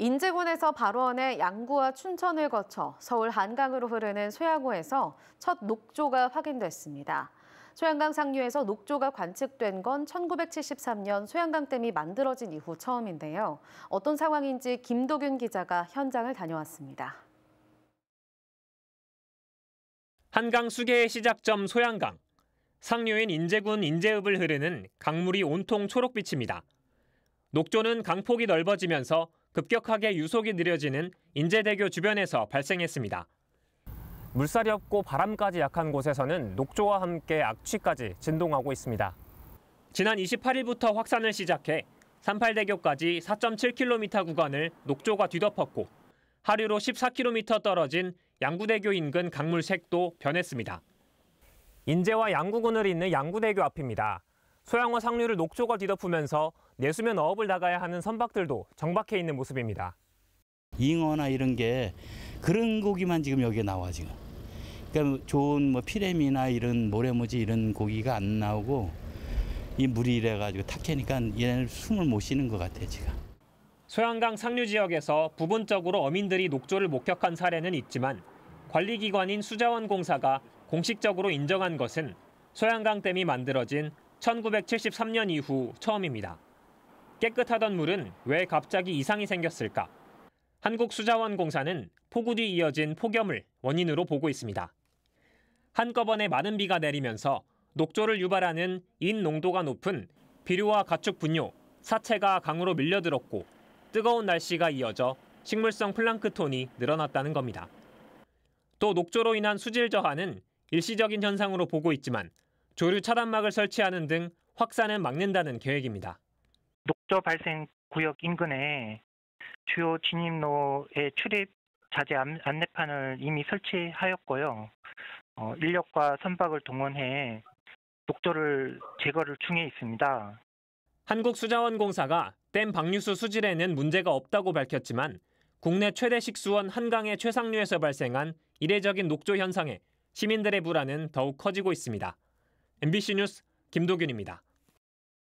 인제군에서 발원해 양구와 춘천을 거쳐 서울 한강으로 흐르는 소양고에서첫 녹조가 확인됐습니다. 소양강 상류에서 녹조가 관측된 건 1973년 소양강댐이 만들어진 이후 처음인데요. 어떤 상황인지 김도균 기자가 현장을 다녀왔습니다. 한강 수계의 시작점 소양강. 상류인 인제군 인제읍을 흐르는 강물이 온통 초록빛입니다. 녹조는 강폭이 넓어지면서 급격하게 유속이 느려지는 인제대교 주변에서 발생했습니다. 물살이 없고 바람까지 약한 곳에서는 녹조와 함께 악취까지 진동하고 있습니다. 지난 28일부터 확산을 시작해 38대교까지 4.7km 구간을 녹조가 뒤덮었고 하류로 14km 떨어진 양구대교 인근 강물색도 변했습니다. 인제와 양구군을 잇는 양구대교 앞입니다. 소양호 상류를 녹조가 뒤덮으면서 내수면 어업을 나가야 하는 선박들도 정박해 있는 모습입니다. 잉어나 이런 게 그런 고기만 지금 여기에 나와 지금. 그러니까 뭐 좋은 뭐 피레미나 이런 모래무지 이런 고기가 안 나오고 이 물이 이래 가지고 탁해니까 얘네는 숨을 못 쉬는 것 같아 지금. 소양강 상류 지역에서 부분적으로 어민들이 녹조를 목격한 사례는 있지만 관리기관인 수자원공사가 공식적으로 인정한 것은 소양강댐이 만들어진 1973년 이후 처음입니다. 깨끗하던 물은 왜 갑자기 이상이 생겼을까? 한국수자원공사는 폭우 뒤 이어진 폭염을 원인으로 보고 있습니다. 한꺼번에 많은 비가 내리면서 녹조를 유발하는 인 농도가 높은 비료와 가축 분뇨, 사체가 강으로 밀려들었고 뜨거운 날씨가 이어져 식물성 플랑크톤이 늘어났다는 겁니다. 또 녹조로 인한 수질 저하는 일시적인 현상으로 보고 있지만 조류 차단막을 설치하는 등 확산을 막는다는 계획입니다. 녹조 발생 구역 인근에 주요 진입로의 출입 자제 안내판을 이미 설치하였고요. 어, 인력과 선박을 동원해 녹조를 제거를 중에 있습니다. 한국수자원공사가 댐 방류수 수질에는 문제가 없다고 밝혔지만 국내 최대 식수원 한강의 최상류에서 발생한 이례적인 녹조 현상에 시민들의 불안은 더욱 커지고 있습니다. MBC 뉴스 김도균입니다.